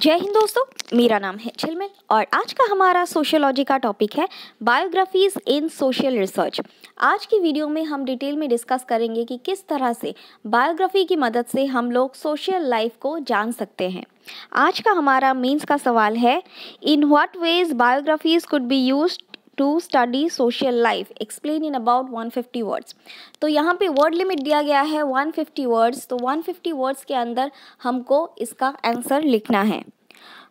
जय हिंद दोस्तों मेरा नाम है छिलमिल और आज का हमारा सोशियोलॉजी का टॉपिक है बायोग्राफीज इन सोशल रिसर्च आज की वीडियो में हम डिटेल में डिस्कस करेंगे कि किस तरह से बायोग्राफी की मदद से हम लोग सोशल लाइफ को जान सकते हैं आज का हमारा मेंस का सवाल है in what ways biographies could be used to study social life explain in about 150 words तो यहाँ पे वर्ड लिमिट दिया गया है 150 वर्ड्स तो 150 वर्ड्स के अंदर हमको इसका आंसर लिखना है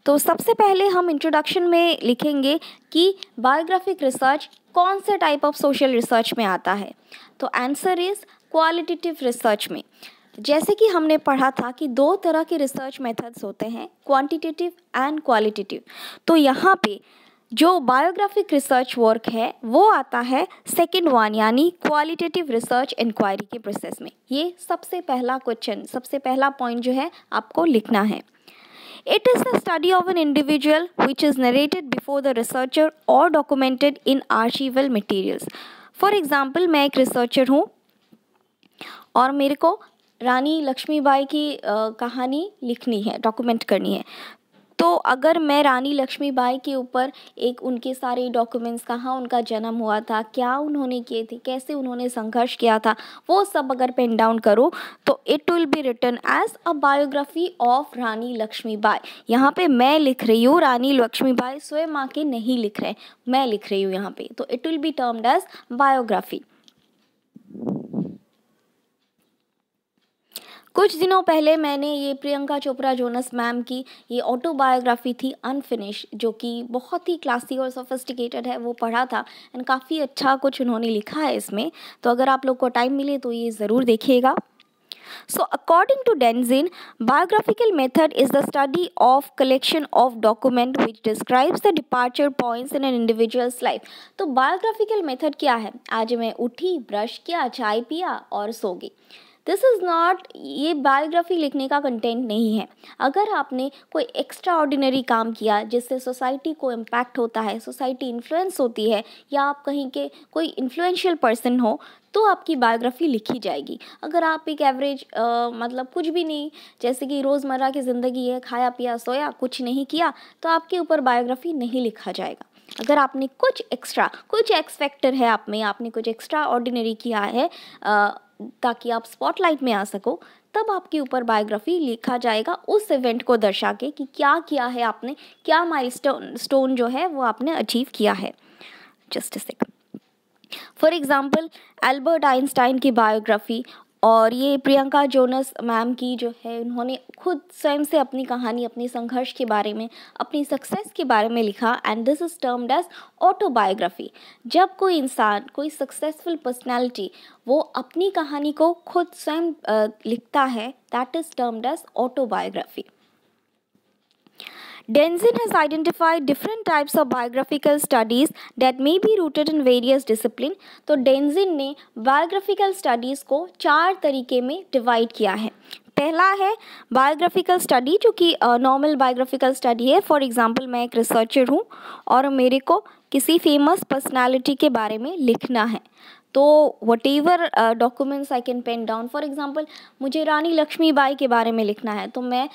तो सबसे पहले हम इंट्रोडक्शन में लिखेंगे कि बायोग्राफिक रिसर्च कौन से टाइप ऑफ सोशल रिसर्च में आता है तो आंसर इज़ क्वालिटेटिव रिसर्च में जैसे कि हमने पढ़ा था कि दो तरह के रिसर्च मेथड्स होते हैं क्वांटिटेटिव एंड क्वालिटेटिव तो यहाँ पे जो बायोग्राफिक रिसर्च वर्क है वो आता है सेकेंड वन यानी क्वालिटेटिव रिसर्च इंक्वायरी के प्रोसेस में ये सबसे पहला क्वेश्चन सबसे पहला पॉइंट जो है आपको लिखना है it is the study of an individual which is narrated before the researcher और documented in archival materials for example मैं एक रिसर्चर हूँ और मेरे को रानी लक्ष्मीबाई की आ, कहानी लिखनी है डॉक्यूमेंट करनी है तो अगर मैं रानी लक्ष्मीबाई के ऊपर एक उनके सारे डॉक्यूमेंट्स कहाँ उनका जन्म हुआ था क्या उन्होंने किए थे कैसे उन्होंने संघर्ष किया था वो सब अगर पेन डाउन करो तो it will be written as a biography of Rani Lakshmi Bai यहाँ पे मैं लिख रही हूँ रानी लक्ष्मी बाई स्वयं आके नहीं लिख रहे मैं लिख रही हूँ यहाँ पे तो it will be termed as biography कुछ दिनों पहले मैंने ये प्रियंका चोपड़ा जोनस मैम की ये ऑटोबायोग्राफी थी अनफिनिश जो कि बहुत ही क्लासिक और सोफिस्टिकेटेड है वो पढ़ा था एंड काफ़ी अच्छा कुछ उन्होंने लिखा है इसमें तो अगर आप लोग को टाइम मिले तो ये ज़रूर देखिएगा so according to Denzin biographical method is the study of collection of document which describes the departure points in an individual's life तो बायोग्राफिकल मेथड क्या है आज मैं उठी ब्रश किया चाय पिया और सो गई दिस इज़ नॉट ये बायोग्राफी लिखने का कंटेंट नहीं है अगर आपने कोई एक्स्ट्रा ऑर्डिनरी काम किया जिससे सोसाइटी को इम्पैक्ट होता है सोसाइटी इन्फ्लुएंस होती है या आप कहीं के कोई इन्फ्लुएंशियल पर्सन हो तो आपकी बायोग्राफी लिखी जाएगी अगर आप एक एवरेज मतलब कुछ भी नहीं जैसे कि रोज़मर्रा की ज़िंदगी है खाया पिया सोया कुछ नहीं किया तो आपके ऊपर बायोग्राफी नहीं लिखा जाएगा अगर आपने कुछ एक्स्ट्रा कुछ एक्स फैक्टर है आप में आपने कुछ एक्स्ट्रा ऑर्डिनरी किया है आ, ताकि आप स्पॉटलाइट में आ सको तब आपके ऊपर बायोग्राफी लिखा जाएगा उस इवेंट को दर्शा के कि क्या किया है आपने क्या माइल स्टोन जो है वो आपने अचीव किया है just second for example Albert Einstein की बायोग्राफी और ये प्रियंका जोनस मैम की जो है उन्होंने खुद स्वयं से अपनी कहानी अपनी संघर्ष के बारे में अपनी सक्सेस के बारे में लिखा and this is termed as autobiography जब कोई इंसान कोई सक्सेसफुल पर्सनैलिटी वो अपनी कहानी को खुद स्वयं लिखता है that is termed as autobiography Denzin has identified different types of biographical studies that may be rooted in various discipline. तो Denzin ने biographical studies को चार तरीके में divide किया है पहला है बायोग्राफिकल स्टडी जो कि नॉर्मल बायोग्राफिकल स्टडी है फॉर एग्जांपल मैं एक रिसर्चर हूँ और मेरे को किसी फेमस पर्सनालिटी के बारे में लिखना है तो whatever documents I can pen down for example मुझे रानी लक्ष्मीबाई के बारे में लिखना है तो मैं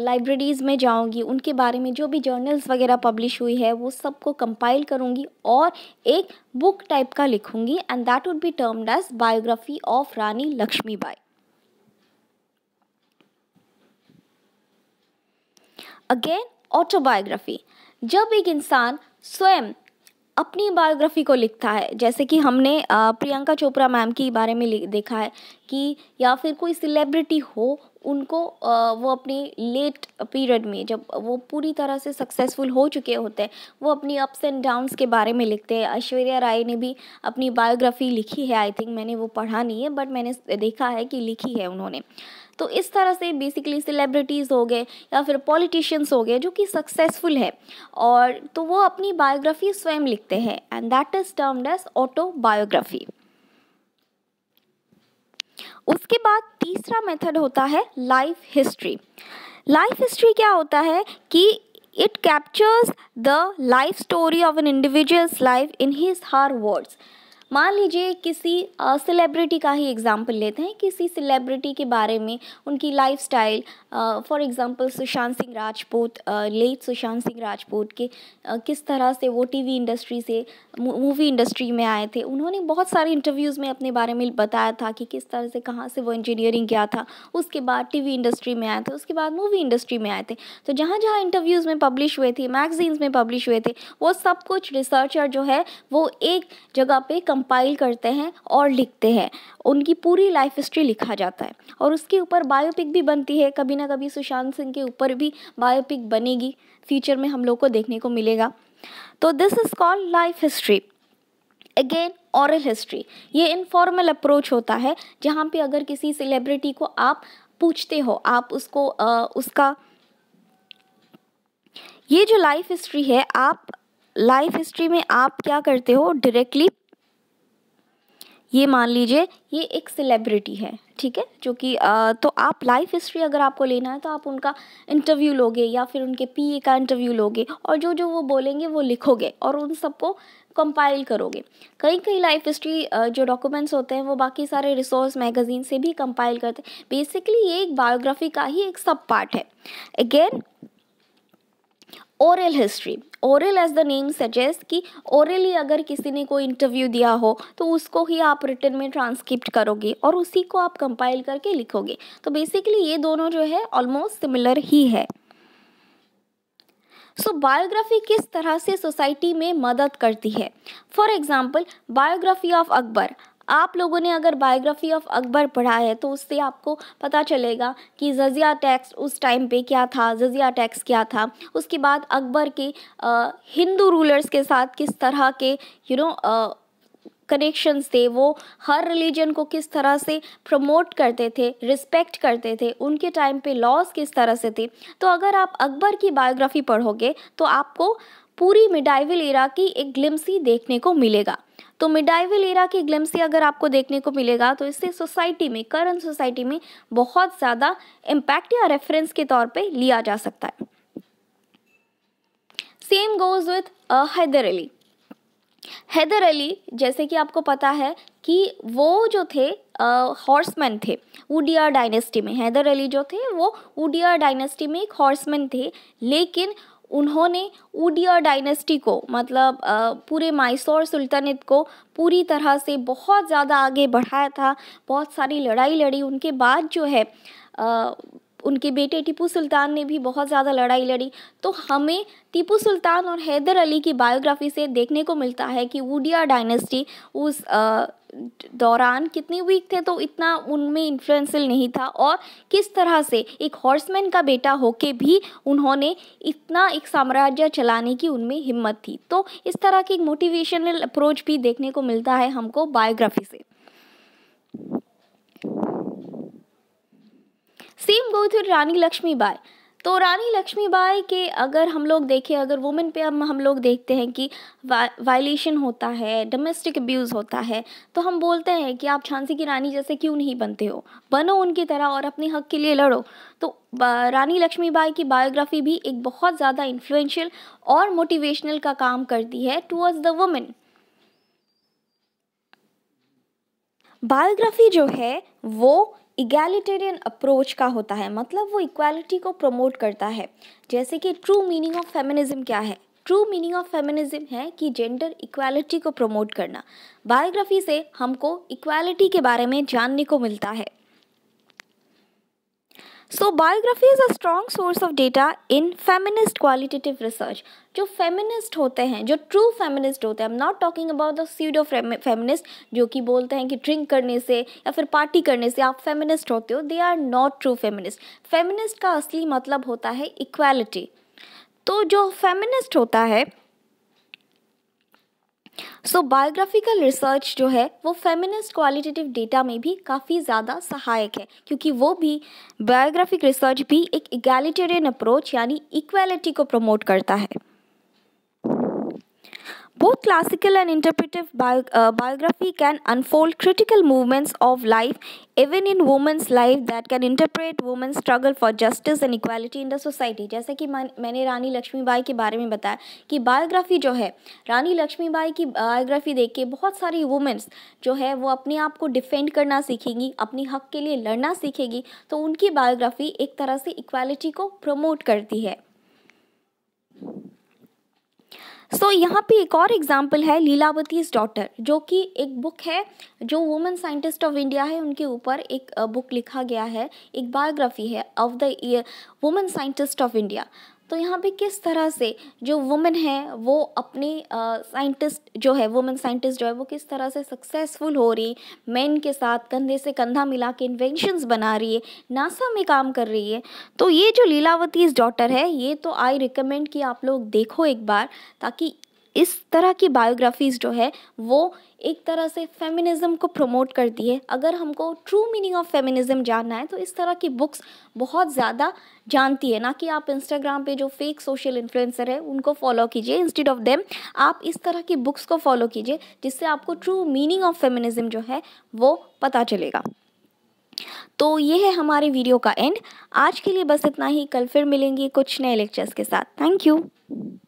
लाइब्रेरीज़ uh, में जाऊंगी उनके बारे में जो भी जर्नल्स वगैरह पब्लिश हुई है वो सबको कंपाइल करूंगी और एक बुक टाइप का लिखूंगी and that would be termed as biography of Rani Lakshmibai again autobiography जब एक इंसान स्वयं अपनी बायोग्राफी को लिखता है जैसे कि हमने प्रियंका चोपड़ा मैम के बारे में देखा है कि या फिर कोई सेलिब्रिटी हो उनको वो अपनी लेट पीरियड में जब वो पूरी तरह से सक्सेसफुल हो चुके होते हैं वो अपनी अप्स एंड डाउन्स के बारे में लिखते हैं ऐश्वर्या राय ने भी अपनी बायोग्राफी लिखी है आई थिंक मैंने वो पढ़ा नहीं है बट मैंने देखा है कि लिखी है उन्होंने तो इस तरह से बेसिकली सेलिब्रिटीज़ हो गए या फिर पॉलिटिशियंस हो गए जो कि सक्सेसफुल है और तो वो अपनी बायोग्राफी स्वयं लिखते हैं and that is termed as autobiography उसके बाद तीसरा मेथड होता है लाइफ हिस्ट्री लाइफ हिस्ट्री क्या होता है कि it captures the life story of an individual's life in his her words मान लीजिए किसी सेलेब्रिटी का ही एग्जाम्पल लेते हैं किसी सेलेब्रिटी के बारे में उनकी life style for example Sushant Singh Rajput late Sushant Singh Rajput के आ, किस तरह से वो टीवी इंडस्ट्री से मूवी इंडस्ट्री में आए थे उन्होंने बहुत सारे इंटरव्यूज़ में अपने बारे में बताया था कि किस तरह से कहाँ से वो इंजीनियरिंग किया था उसके बाद वी इंडस्ट्री में आए थे उसके बाद मूवी इंडस्ट्री में आए थे तो जहाँ जहाँ इंटरव्यूज़ में पब्लिश हुए थे मैगजीन्स में पब्लिश हुए थे वो सब कुछ रिसर्चर जो है वो एक जगह पर कम कंपाइल करते हैं और लिखते हैं उनकी पूरी लाइफ हिस्ट्री लिखा जाता है और उसके ऊपर बायोपिक भी बनती है कभी ना कभी सुशांत सिंह के ऊपर भी बायोपिक बनेगी फ्यूचर में हम लोग को देखने को मिलेगा तो this is called life history again oral history ये इनफॉर्मल अप्रोच होता है जहाँ पे अगर किसी सेलिब्रिटी को आप पूछते हो आप उसको आ, उसका ये जो लाइफ हिस्ट्री है आप लाइफ हिस्ट्री में आप क्या करते हो डायरेक्टली ये मान लीजिए ये एक सेलिब्रिटी है ठीक है जो कि तो आप लाइफ हिस्ट्री अगर आपको लेना है तो आप उनका इंटरव्यू लोगे या फिर उनके पीए का इंटरव्यू लोगे और जो जो वो बोलेंगे वो लिखोगे और उन सबको कंपाइल करोगे कई कई लाइफ हिस्ट्री जो डॉक्यूमेंट्स होते हैं वो बाकी सारे रिसोर्स मैगजीन से भी कंपाइल करते हैं बेसिकली ये एक बायोग्राफी का ही एक सब पार्ट है again oral history oral as the name suggest कि ओरली अगर किसी ने कोई इंटरव्यू दिया हो तो उसको ही आप रिटर्न में ट्रांसक्रिप्ट करोगे और उसी को आप कंपाइल करके लिखोगे तो बेसिकली ये दोनों जो है ऑलमोस्ट सिमिलर ही है सो so, बायोग्राफी किस तरह से सोसाइटी में मदद करती है for example biography of Akbar आप लोगों ने अगर बायोग्राफी ऑफ अकबर पढ़ा है तो उससे आपको पता चलेगा कि जजिया टैक्स उस टाइम पे क्या था जजिया टैक्स क्या था उसके बाद अकबर के आ, हिंदू रूलर्स के साथ किस तरह के यू नो कनेक्शंस थे वो हर रिलीजन को किस तरह से प्रमोट करते थे रिस्पेक्ट करते थे उनके टाइम पे लॉस किस तरह से थे तो अगर आप अकबर की बायोग्राफी पढ़ोगे तो आपको पूरी मिडाइविल इरा की एक ग्लिम्सी देखने को मिलेगा तो मिडाइवल एरा की ग्लिम्स अगर आपको देखने को मिलेगा तो इससे सोसाइटी में करंट सोसाइटी में बहुत ज़्यादा इम्पैक्ट या रेफरेंस के तौर पे लिया जा सकता है same goes with Haidar Ali Haidar Ali जैसे कि आपको पता है कि वो जो थे हॉर्समैन uh, थे उडिया डायनेस्टी में हैदर अली जो थे वो उडिया डायनेस्टी में एक हॉर्समैन थे लेकिन उन्होंने उडियर डायनेस्टी को मतलब पूरे माइसौर सुल्तनत को पूरी तरह से बहुत ज़्यादा आगे बढ़ाया था बहुत सारी लड़ाई लड़ी उनके बाद जो है उनके बेटे टीपू सुल्तान ने भी बहुत ज़्यादा लड़ाई लड़ी तो हमें टीपू सुल्तान और हैदर अली की बायोग्राफी से देखने को मिलता है कि उडिया डायनेस्टी उस दौरान कितनी वीक थे तो इतना उनमें इन्फ्लुएंसल नहीं था और किस तरह से एक हॉर्समैन का बेटा होके भी उन्होंने इतना एक साम्राज्य चलाने की उनमें हिम्मत थी तो इस तरह की एक मोटिवेशनल अप्रोच भी देखने को मिलता है हमको बायोग्राफी से same go through Rani Lakshmi Bai तो रानी लक्ष्मीबाई के अगर हम लोग देखें अगर वुमेन पे अब हम लोग देखते हैं कि वा, वायलेशन होता है डोमेस्टिक अब्यूज़ होता है तो हम बोलते हैं कि आप झांसी की रानी जैसे क्यों नहीं बनते हो बनो उनकी तरह और अपने हक के लिए लड़ो तो रानी लक्ष्मीबाई की बायोग्राफी भी एक बहुत ज़्यादा इन्फ्लुएंशियल और मोटिवेशनल का काम करती है टूअर्ड्स द वुमेन बायोग्राफी जो है वो इगेलिटेरियन अप्रोच का होता है मतलब वो इक्वालिटी को प्रमोट करता है जैसे कि ट्रू मीनिंग ऑफ फेमिनिज्म क्या है ट्रू मीनिंग ऑफ फेमिनिज्म है कि जेंडर इक्वालिटी को प्रमोट करना बायोग्राफी से हमको इक्वालिटी के बारे में जानने को मिलता है so biography is a strong source of data in feminist qualitative research जो फेमिनिस्ट होते हैं जो ट्रू फेमिनिस्ट होते हैं I am not talking about the of feminist जो कि बोलते हैं कि ड्रिंक करने से या फिर पार्टी करने से आप फेमिनिस्ट होते हो they are not true feminist feminist का असली मतलब होता है इक्वालिटी तो जो फेमिनिस्ट होता है सो बायोग्राफिकल रिसर्च जो है वो फेमिनिस्ट क्वालिटेटिव डेटा में भी काफ़ी ज़्यादा सहायक है क्योंकि वो भी बायोग्राफिक रिसर्च भी एक इगैलिटेरियन अप्रोच यानी इक्वालिटी को प्रमोट करता है Both classical and interpretive bio, uh, biography can unfold critical movements of life, even in women's life, that can interpret women's struggle for justice and equality in the society. जैसे कि मैंने रानी लक्ष्मीबाई के बारे में बताया कि बायोग्राफी जो है रानी लक्ष्मीबाई की बायोग्राफी देख के बहुत सारी वुमेंस जो है वो अपने आप को डिफेंड करना सीखेंगी अपने हक के लिए लड़ना सीखेगी तो उनकी बायोग्राफी एक तरह से इक्वालिटी को प्रमोट करती है सो तो so, यहाँ पे एक और एग्जाम्पल है लीलावतीज डॉटर जो कि एक बुक है जो वुमेन साइंटिस्ट ऑफ इंडिया है उनके ऊपर एक बुक लिखा गया है एक बायोग्राफी है of the women scientist of India तो यहाँ पे किस तरह से जो वुमेन है वो अपने साइंटिस्ट जो है वुमेन साइंटिस्ट जो है वो किस तरह से सक्सेसफुल हो रही मेन के साथ कंधे से कंधा मिला के इन्वेंशंस बना रही है नासा में काम कर रही है तो ये जो लीलावती डॉटर है ये तो आई रिकमेंड कि आप लोग देखो एक बार ताकि इस तरह की बायोग्राफीज़ जो है वो एक तरह से फेमिनिज़म को प्रमोट करती है अगर हमको ट्रू मीनिंग ऑफ फेमिनिज़म जानना है तो इस तरह की बुक्स बहुत ज़्यादा जानती है ना कि आप इंस्टाग्राम पे जो फेक सोशल इन्फ्लुएंसर है उनको फॉलो कीजिए इंस्टेड ऑफ देम आप इस तरह की बुक्स को फॉलो कीजिए जिससे आपको ट्रू मीनिंग ऑफ फेमिनिज़म जो है वो पता चलेगा तो ये है हमारे वीडियो का एंड आज के लिए बस इतना ही कल फिर मिलेंगे कुछ नए लेक्चर्स के साथ थैंक यू